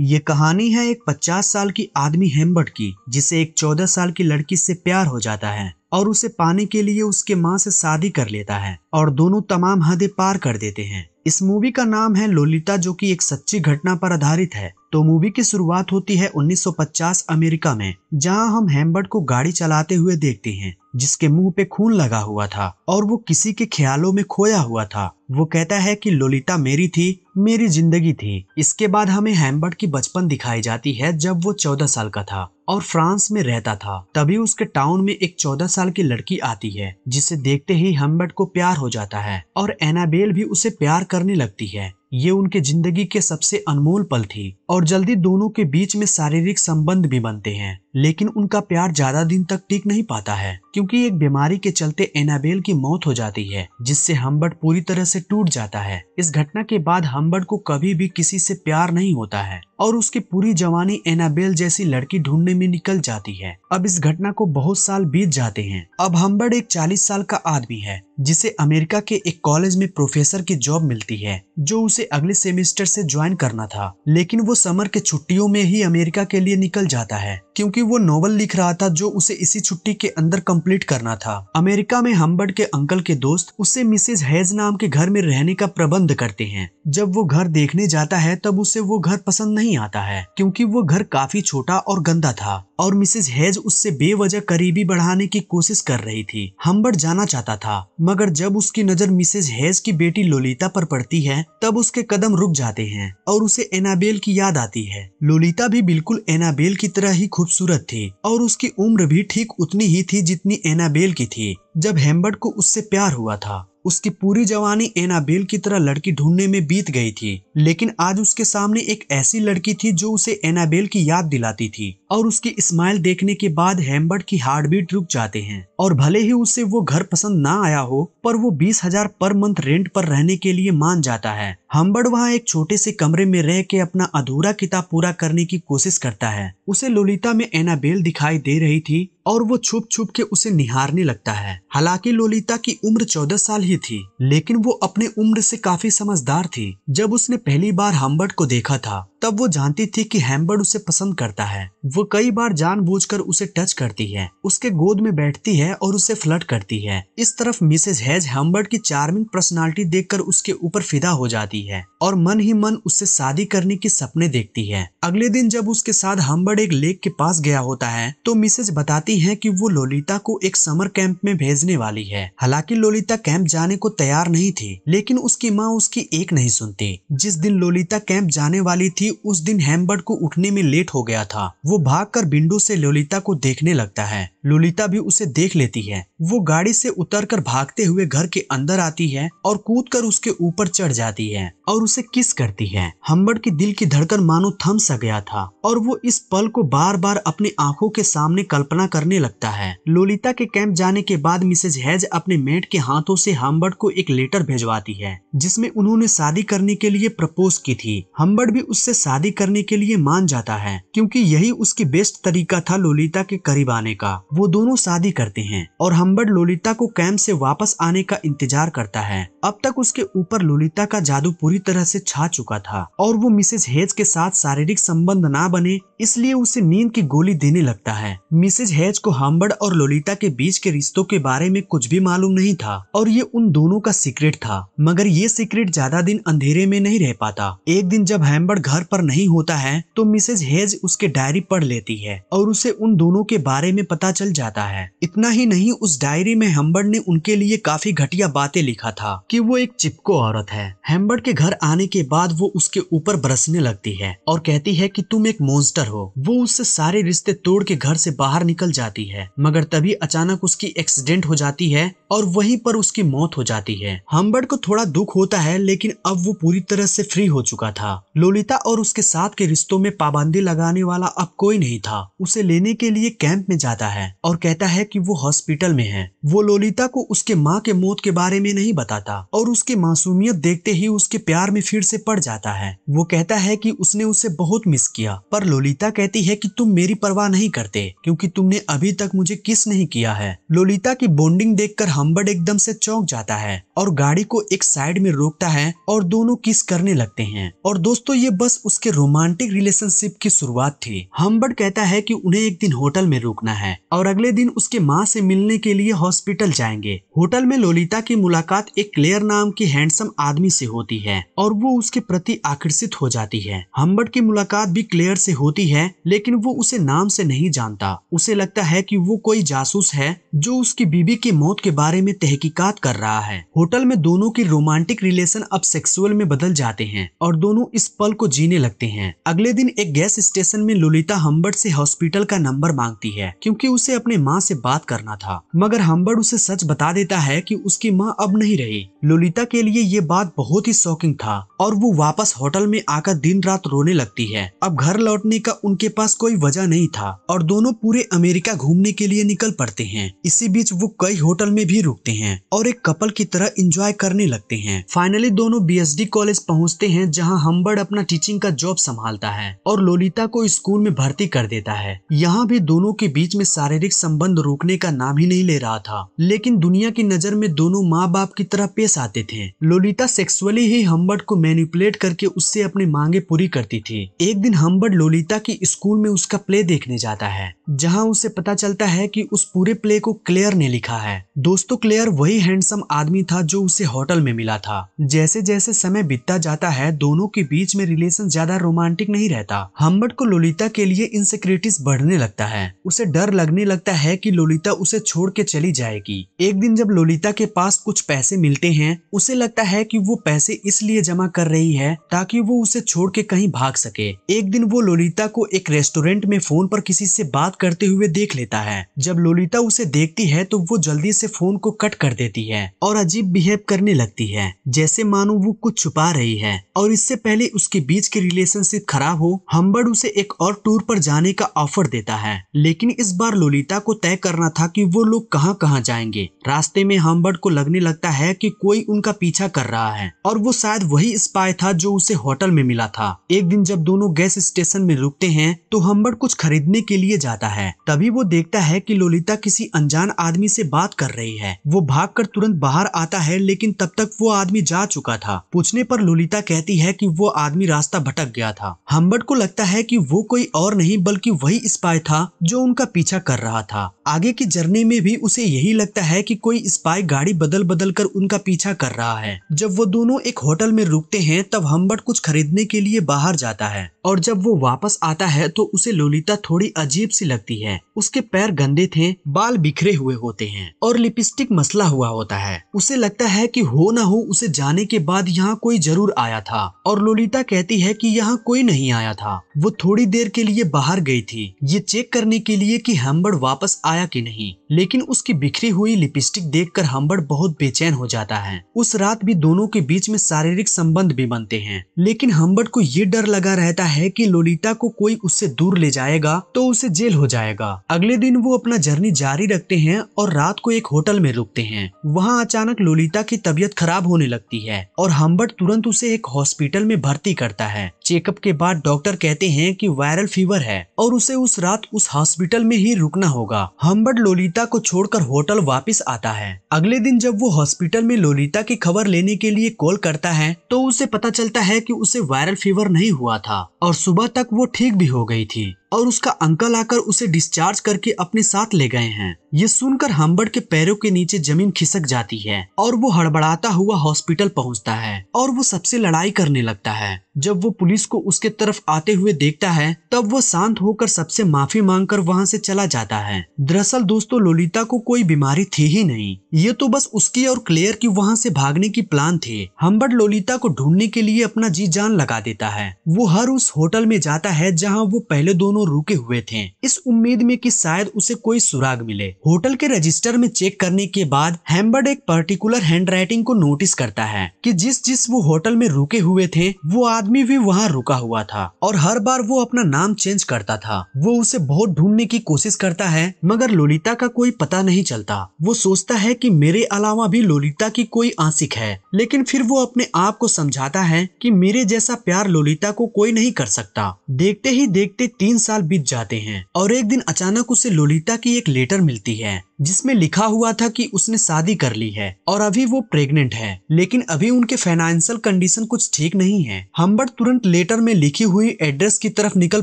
ये कहानी है एक 50 साल की आदमी हेम्बर्ट की जिसे एक 14 साल की लड़की से प्यार हो जाता है और उसे पाने के लिए उसके माँ से शादी कर लेता है और दोनों तमाम हदें पार कर देते हैं इस मूवी का नाम है लोलिता जो कि एक सच्ची घटना पर आधारित है तो मूवी की शुरुआत होती है 1950 अमेरिका में जहां हम हेम्बर्ट को गाड़ी चलाते हुए देखते हैं जिसके मुंह पे खून लगा हुआ था और वो किसी के ख्यालों में खोया हुआ था वो कहता है कि लोलिता मेरी थी मेरी जिंदगी थी इसके बाद हमें हेम्बर्ट की बचपन दिखाई जाती है जब वो चौदह साल का था और फ्रांस में रहता था तभी उसके टाउन में एक चौदह साल की लड़की आती है जिसे देखते ही हेम्बर्ट को प्यार हो जाता है और एनाबेल भी उसे प्यार करने लगती है ये उनके जिंदगी के सबसे अनमोल पल थी और जल्दी दोनों के बीच में शारीरिक संबंध भी बनते हैं लेकिन उनका प्यार ज्यादा दिन तक टिक नहीं पाता है क्योंकि एक बीमारी के चलते एनाबेल की मौत हो जाती है जिससे हम्बर्ट पूरी तरह से टूट जाता है इस घटना के बाद हम्बर्ट को कभी भी किसी से प्यार नहीं होता है और उसकी पूरी जवानी एनाबेल जैसी लड़की ढूंढने में निकल जाती है अब इस घटना को बहुत साल बीत जाते हैं अब हम्बर्ट एक चालीस साल का आदमी है जिसे अमेरिका के एक कॉलेज में प्रोफेसर की जॉब मिलती है जो उसे अगले सेमेस्टर से ज्वाइन करना था लेकिन वो समर के छुट्टियों में ही अमेरिका के लिए निकल जाता है क्योंकि लिए वो नॉवल लिख रहा था जो उसे इसी छुट्टी के अंदर कंप्लीट करना था अमेरिका में हम्बर्ड के अंकल के दोस्त उसे मिसेज हैज नाम के घर में रहने का प्रबंध करते हैं जब वो घर देखने जाता है तब उसे वो घर पसंद नहीं आता है क्योंकि वो घर काफी छोटा और गंदा था और मिसेज हैज उससे बेवजह करीबी बढ़ाने की कोशिश कर रही थी हम्बर्ड जाना चाहता था मगर जब उसकी नजर मिसेज हैज की बेटी लोलिता पर पड़ती है तब उसके कदम रुक जाते हैं और उसे एनाबेल की याद आती है लोलिता भी बिल्कुल एनाबेल की तरह ही खूबसूरत खूबसूरत थी और उसकी उम्र भी ठीक उतनी ही थी जितनी एनाबेल की थी जब हेम्बर्ट को उससे प्यार हुआ था उसकी पूरी जवानी एनाबेल की तरह लड़की ढूंढने में बीत गई थी लेकिन आज उसके सामने एक ऐसी लड़की थी जो उसे एनाबेल की याद दिलाती थी और उसकी स्माइल देखने के बाद हेम्बर्ट की हार्ट बीट रुक जाते हैं और भले ही उसे वो घर पसंद ना आया हो पर वो बीस हजार पर मंथ रेंट पर रहने के लिए मान जाता है हम्बर्ड वहाँ एक छोटे से कमरे में रह के अपना अधूरा किताब पूरा करने की कोशिश करता है उसे लोलिता में एनाबेल दिखाई दे रही थी और वो छुप छुप के उसे निहारने लगता है हालांकि लोलिता की उम्र चौदह साल ही थी लेकिन वो अपने उम्र से काफी समझदार थी जब उसने पहली बार हम्बर्ट को देखा था तब वो जानती थी कि हेम्बर्ड उसे पसंद करता है वो कई बार जानबूझकर उसे टच करती है उसके गोद में बैठती है और उसे फ्लट करती है इस तरफ मिसेज हैज हेम्बर्ड की चार्मिंग पर्सनालिटी देखकर उसके ऊपर फिदा हो जाती है और मन ही मन उससे शादी करने के सपने देखती है अगले दिन जब उसके साथ हम्बर्ड एक लेक के पास गया होता है तो मिसेज बताती बताती हैं कि वो लोलिता को एक समर कैंप में भेजने वाली है हालांकि लोलिता कैंप जाने को तैयार नहीं थी लेकिन उसकी माँ उसकी एक नहीं सुनती जिस दिन लोलिता कैंप जाने वाली थी उस दिन हैम्बर्ट को उठने में लेट हो गया था वो कर विंडो से लोलिता को देखने लगता है लोलिता भी उसे देख लेती है वो गाड़ी से कर भागते हुए घर के अंदर आती है और कर उसके ऊपर चढ़ जाती है और उसे किस करती है हम्बर्ट के दिल की धड़कन मानो थम सा गया था और वो इस पल को बार बार अपनी आंखों के सामने कल्पना कर करने लगता है लोलिता के कैंप जाने के बाद मिसेज हैज अपने मेट के हाथों से हम्बर्ड को एक लेटर भेजवाती है जिसमें उन्होंने शादी करने के लिए प्रपोज की थी हम्बर्ड भी उससे शादी करने के लिए मान जाता है क्योंकि यही उसकी बेस्ट तरीका था लोलिता के करीब आने का वो दोनों शादी करते हैं और हम्बर्ड लोलिता को कैंप से वापस आने का इंतजार करता है अब तक उसके ऊपर लोलिता का जादू पूरी तरह से छा चुका था और वो मिसेज हेज के साथ शारीरिक संबंध ना बने इसलिए उसे नींद की गोली देने लगता है मिसेज हेज सूरज को हम्बर्ड और लोलिता के बीच के रिश्तों के बारे में कुछ भी मालूम नहीं था और ये उन दोनों का सीक्रेट था मगर ये सीक्रेट ज्यादा दिन अंधेरे में नहीं रह पाता एक दिन जब हेम्बर्ड घर पर नहीं होता है तो मिसेज हेज उसके डायरी पढ़ लेती है और उसे उन दोनों के बारे में पता चल जाता है इतना ही नहीं उस डायरी में हेम्बर्ड ने उनके लिए काफी घटिया बातें लिखा था की वो एक चिपको औरत है हेम्बर्ड के घर आने के बाद वो उसके ऊपर बरसने लगती है और कहती है की तुम एक मोन्स्टर हो वो उससे सारे रिश्ते तोड़ के घर से बाहर निकल जा जाती है मगर तभी अचानक उसकी एक्सीडेंट हो जाती है और वहीं पर उसकी मौत हो जाती है हम्बर्ट को थोड़ा दुख होता है लेकिन अब वो पूरी तरह से फ्री हो चुका था लोलिता और उसके साथ के रिश्तों में पाबंदी लगाने वाला अब कोई नहीं था उसे लेने के लिए कैंप में जाता है और कहता है की वो हॉस्पिटल में है वो लोलिता को उसके माँ के मौत के बारे में नहीं बताता और उसकी मासूमियत देखते ही उसके प्यार में फिर से पड़ जाता है वो कहता है की उसने उसे बहुत मिस किया पर लोलिता कहती है कि तुम मेरी परवाह नहीं करते क्योंकि तुमने अभी तक मुझे किस नहीं किया है लोलिता की बॉन्डिंग देखकर हम्बर्ड एकदम से चौंक जाता है और गाड़ी को एक साइड में रोकता है और दोनों किस करने लगते हैं और दोस्तों ये बस उसके रोमांटिक रिलेशनशिप की शुरुआत थी हम्बर्ड कहता है कि उन्हें एक दिन होटल में रुकना है और अगले दिन उसके माँ से मिलने के लिए हॉस्पिटल जाएंगे होटल में लोलिता की मुलाकात एक क्लेयर नाम की हैंडसम आदमी से होती है और वो उसके प्रति आकर्षित हो जाती है हम्बर्ड की मुलाकात भी क्लेयर से होती है लेकिन वो उसे नाम से नहीं जानता उसे लगता लगता है कि वो कोई जासूस है जो उसकी बीबी की मौत के बारे में तहकीकात कर रहा है होटल में दोनों की रोमांटिक रिलेशन अब सेक्सुअल में बदल जाते हैं और दोनों इस पल को जीने लगते हैं अगले दिन एक गैस स्टेशन में ललिता हम्बर्ड से हॉस्पिटल का नंबर मांगती है क्योंकि उसे अपने माँ से बात करना था मगर हम्बर्ड उसे सच बता देता है कि उसकी माँ अब नहीं रही ललिता के लिए ये बात बहुत ही शॉकिंग था और वो वापस होटल में आकर दिन रात रोने लगती है अब घर लौटने का उनके पास कोई वजह नहीं था और दोनों पूरे अमेरिका अमेरिका घूमने के लिए निकल पड़ते हैं इसी बीच वो कई होटल में भी रुकते हैं और एक कपल की तरह इंजॉय करने लगते हैं फाइनली दोनों बीएसडी कॉलेज पहुंचते हैं जहां हम्बर्ड अपना टीचिंग का जॉब संभालता है और लोलिता को स्कूल में भर्ती कर देता है यहाँ भी दोनों के बीच में शारीरिक संबंध रोकने का नाम ही नहीं ले रहा था लेकिन दुनिया की नजर में दोनों माँ बाप की तरह पेश आते थे लोलिता सेक्सुअली ही हम्बर्ड को मैनिपुलेट करके उससे अपनी मांगे पूरी करती थी एक दिन हम्बर्ड लोलिता की स्कूल में उसका प्ले देखने जाता है जहाँ उसे पता चलता है कि उस पूरे प्ले को क्लेयर ने लिखा है दोस्तों क्लेयर वही हैंडसम आदमी था जो उसे होटल में मिला था जैसे जैसे समय बीतता जाता है दोनों के बीच में रिलेशन ज्यादा रोमांटिक नहीं रहता हम्बर्ट को लोलिता के लिए इनसिक्योरिटीज बढ़ने लगता है उसे डर लगने लगता है की लोलिता उसे छोड़ के चली जाएगी एक दिन जब लोलिता के पास कुछ पैसे मिलते हैं उसे लगता है की वो पैसे इसलिए जमा कर रही है ताकि वो उसे छोड़ के कहीं भाग सके एक दिन वो लोलिता को एक रेस्टोरेंट में फोन पर किसी से बात करते हुए देख देख लेता है जब लोलिता उसे देखती है तो वो जल्दी से फोन को कट कर देती है और अजीब बिहेव करने लगती है जैसे मानो वो कुछ छुपा रही है और इससे पहले उसके बीच की रिलेशनशिप खराब हो हम्बर्ड उसे एक और टूर पर जाने का ऑफर देता है लेकिन इस बार लोलिता को तय करना था कि वो लोग कहाँ कहाँ जाएंगे रास्ते में हम्बर्ड को लगने लगता है कि कोई उनका पीछा कर रहा है और वो शायद वही स्पाई था जो उसे होटल में मिला था एक दिन जब दोनों गैस स्टेशन में रुकते हैं तो हम्बर्ड कुछ खरीदने के लिए जाता है तभी वो देखता है कि लोलिता किसी अनजान आदमी से बात कर रही है वो भागकर तुरंत बाहर आता है लेकिन तब तक वो आदमी जा चुका था पूछने पर लोलिता कहती है कि वो आदमी रास्ता भटक गया था हम्बर्ट को लगता है कि वो कोई और नहीं बल्कि वही स्पाई था जो उनका पीछा कर रहा था आगे की जर्नी में भी उसे यही लगता है की कोई स्पाई गाड़ी बदल बदल कर उनका पीछा कर रहा है जब वो दोनों एक होटल में रुकते हैं तब हम्बर्ट कुछ खरीदने के लिए बाहर जाता है और जब वो वापस आता है तो उसे लोलिता थोड़ी अजीब सी लगती है उसके पैर गंदे थे बाल बिखरे हुए होते हैं और लिपस्टिक मसला हुआ होता है उसे लगता है कि हो ना हो उसे जाने के बाद यहाँ कोई जरूर आया था और लोलिता कहती है कि यहाँ कोई नहीं आया था वो थोड़ी देर के लिए बाहर गई थी ये चेक करने के लिए कि हम्बड़ वापस आया कि नहीं लेकिन उसकी बिखरी हुई लिपस्टिक कर हम्बड़ बहुत बेचैन हो जाता है उस रात भी दोनों के बीच में शारीरिक संबंध भी बनते हैं लेकिन हम्बड़ को ये डर लगा रहता है की लोलिता को कोई उससे दूर ले जाएगा तो उसे जेल हो जाएगा अगले दिन वो अपना जर्नी जारी रखते हैं और रात को एक होटल में रुकते हैं वहाँ अचानक लोलिता की तबीयत खराब होने लगती है और हम्बर्ट तुरंत उसे एक हॉस्पिटल में भर्ती करता है चेकअप के बाद डॉक्टर कहते हैं कि वायरल फीवर है और उसे उस रात उस हॉस्पिटल में ही रुकना होगा हम्बर्ट लोलिता को छोड़कर होटल वापिस आता है अगले दिन जब वो हॉस्पिटल में लोलिता की खबर लेने के लिए कॉल करता है तो उसे पता चलता है कि उसे वायरल फीवर नहीं हुआ था और सुबह तक वो ठीक भी हो गई थी और उसका अंकल आकर उसे डिस्चार्ज करके अपने साथ ले गए हैं ये सुनकर हम्बर्ड के पैरों के नीचे जमीन खिसक जाती है और वो हड़बड़ाता हुआ हॉस्पिटल पहुंचता है और वो सबसे लड़ाई करने लगता है जब वो पुलिस को उसके तरफ आते हुए देखता है तब वो शांत होकर सबसे माफी मांग कर वहाँ से चला जाता है दरअसल दोस्तों लोलिता को कोई बीमारी थी ही नहीं ये तो बस उसकी और क्लेयर की वहाँ से भागने की प्लान थी हम्बर्ड लोलिता को ढूंढने के लिए अपना जी जान लगा देता है वो हर उस होटल में जाता है जहाँ वो पहले दोनों दोनों रुके हुए थे इस उम्मीद में कि शायद उसे कोई सुराग मिले होटल के रजिस्टर में चेक करने के बाद हेम्बर्ड एक पर्टिकुलर हैंडराइटिंग को नोटिस करता है कि जिस जिस वो होटल में रुके हुए थे वो आदमी भी वहाँ रुका हुआ था और हर बार वो अपना नाम चेंज करता था वो उसे बहुत ढूंढने की कोशिश करता है मगर लोलिता का कोई पता नहीं चलता वो सोचता है की मेरे अलावा भी लोलिता की कोई आंसिक है लेकिन फिर वो अपने आप को समझाता है की मेरे जैसा प्यार लोलिता को कोई नहीं कर सकता देखते ही देखते तीन साल बीत जाते हैं और एक दिन अचानक उसे लोलिता की एक लेटर मिलती है जिसमें लिखा हुआ था कि उसने शादी कर ली है और अभी वो प्रेग्नेंट है लेकिन अभी उनके फाइनेंशियल कंडीशन कुछ ठीक नहीं है हम्बर्ट तुरंत लेटर में लिखी हुई एड्रेस की तरफ निकल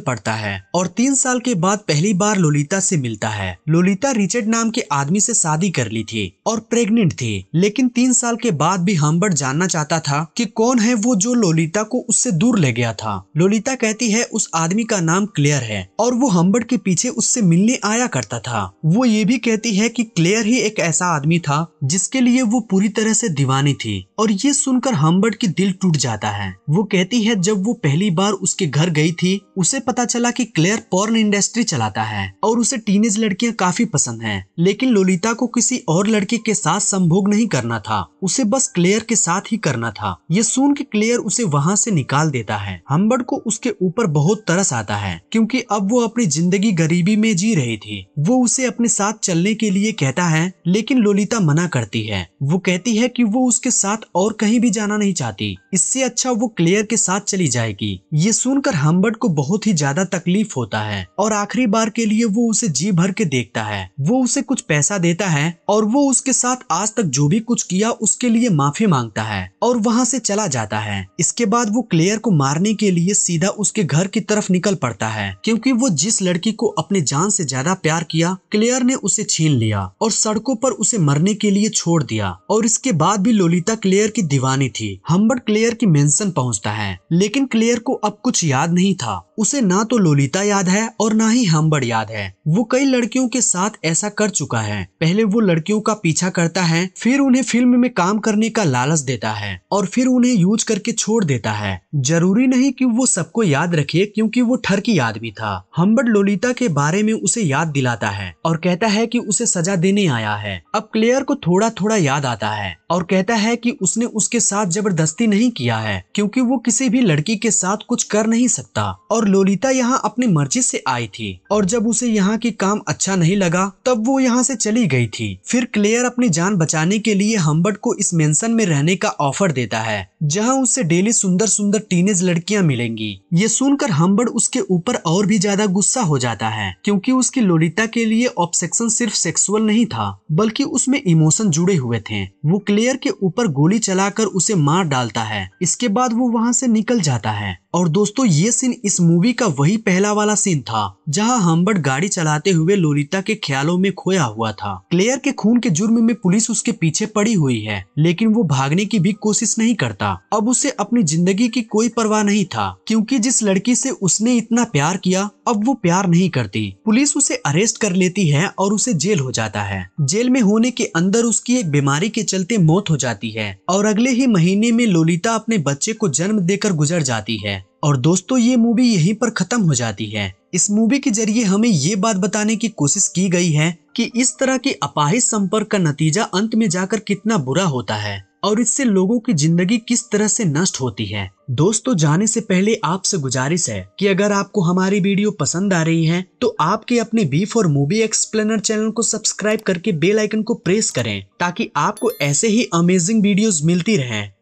पड़ता है और तीन साल के बाद पहली बार लोलिता से मिलता है लोलिता रिचर्ड नाम के आदमी से शादी कर ली थी और प्रेग्नेंट थी लेकिन तीन साल के बाद भी हम्बर्ट जानना चाहता था की कौन है वो जो लोलिता को उससे दूर ले गया था लोलिता कहती है उस आदमी का नाम क्लियर है और वो हम्बर्ट के पीछे उससे मिलने आया करता था वो ये भी कहती है कि क्लेयर ही एक ऐसा आदमी था जिसके लिए वो पूरी तरह से दीवानी थी और ये सुनकर हम्बर्ट की दिल टूट जाता है वो कहती है जब वो पहली बार उसके घर गई थी उसे पता चला कि क्लेयर पॉर्न इंडस्ट्री चलाता है और उसे टीनेज लड़कियां काफी पसंद हैं लेकिन लोलिता को किसी और लड़के के साथ संभोग नहीं करना था उसे बस क्लेयर के साथ ही करना था ये सुन के क्लेयर उसे वहाँ से निकाल देता है हम्बर्ट को उसके ऊपर बहुत तरस आता है क्योंकि अब वो अपनी जिंदगी गरीबी में जी रही थी वो उसे अपने साथ चलने के लिए कहता है लेकिन लोलिता मना करती है वो कहती है कि वो उसके साथ और कहीं भी जाना नहीं चाहती इससे अच्छा वो क्लेयर के साथ चली जाएगी ये सुनकर हम्बर्ट को बहुत ही ज्यादा तकलीफ होता है और आखिरी बार के लिए वो उसे जी भर के देखता है वो उसे कुछ पैसा देता है और वो उसके साथ आज तक जो भी कुछ किया उसके लिए माफी मांगता है और वहाँ से चला जाता है इसके बाद वो क्लेयर को मारने के लिए सीधा उसके घर की तरफ निकल पड़ता है क्योंकि वो जिस लड़की को अपने जान से ज्यादा प्यार किया क्लेयर ने उसे छीन लिया और सड़कों पर उसे मरने के लिए छोड़ दिया और इसके बाद भी लोलिता क्लेयर की दीवानी थी हम्बर्ट क्लेयर की मेंशन पहुंचता है लेकिन क्लेयर को अब कुछ याद नहीं था उसे ना तो लोलिता याद है और ना ही हम्बर्ट याद है वो कई लड़कियों के साथ ऐसा कर चुका है पहले वो लड़कियों का पीछा करता है फिर उन्हें फिल्म में काम करने का लालच देता है और फिर उन्हें यूज करके छोड़ देता है जरूरी नहीं कि वो सबको याद रखे क्योंकि वो ठर की याद भी था हम्बड लोलिता के बारे में उसे याद दिलाता है और कहता है की उसे सजा देने आया है अब क्लेयर को थोड़ा थोड़ा याद आता है और कहता है की उसने उसके साथ जबरदस्ती नहीं किया है क्यूँकी वो किसी भी लड़की के साथ कुछ कर नहीं सकता और लोलिता यहाँ अपनी मर्जी से आई थी और जब उसे यहाँ यहाँ की काम अच्छा नहीं लगा तब वो यहाँ से चली गई थी फिर क्लेयर अपनी जान बचाने के लिए हम्बर्ट को इस मेंशन में रहने का ऑफर देता है जहाँ उसे डेली सुंदर सुंदर टीनेज लड़कियाँ मिलेंगी ये सुनकर हम्बर्ट उसके ऊपर और भी ज्यादा गुस्सा हो जाता है क्योंकि उसकी लोलिता के लिए ऑब्सेक्शन सिर्फ सेक्सुअल नहीं था बल्कि उसमें इमोशन जुड़े हुए थे वो क्लेयर के ऊपर गोली चलाकर उसे मार डालता है इसके बाद वो वहाँ से निकल जाता है और दोस्तों ये सीन इस मूवी का वही पहला वाला सीन था जहां हम्बर्ट गाड़ी चलाते हुए लोलिता के ख्यालों में खोया हुआ था क्लेयर के खून के जुर्म में पुलिस उसके पीछे पड़ी हुई है लेकिन वो भागने की भी कोशिश नहीं करता अब उसे अपनी जिंदगी की कोई परवाह नहीं था क्योंकि जिस लड़की से उसने इतना प्यार किया अब वो प्यार नहीं करती पुलिस उसे अरेस्ट कर लेती है और उसे जेल हो जाता है जेल में होने के अंदर उसकी एक बीमारी के चलते मौत हो जाती है और अगले ही महीने में लोलिता अपने बच्चे को जन्म देकर गुजर जाती है और दोस्तों ये मूवी यहीं पर खत्म हो जाती है इस मूवी के जरिए हमें ये बात बताने की कोशिश की गई है कि इस तरह के अपाहिज संपर्क का नतीजा अंत में जाकर कितना बुरा होता है और इससे लोगों की जिंदगी किस तरह से नष्ट होती है दोस्तों जाने से पहले आपसे गुजारिश है कि अगर आपको हमारी वीडियो पसंद आ रही है तो आपके अपने B for movie explainer channel को सब्सक्राइब करके बेल आइकन को प्रेस करें ताकि आपको ऐसे ही अमेजिंग वीडियोस मिलती रहें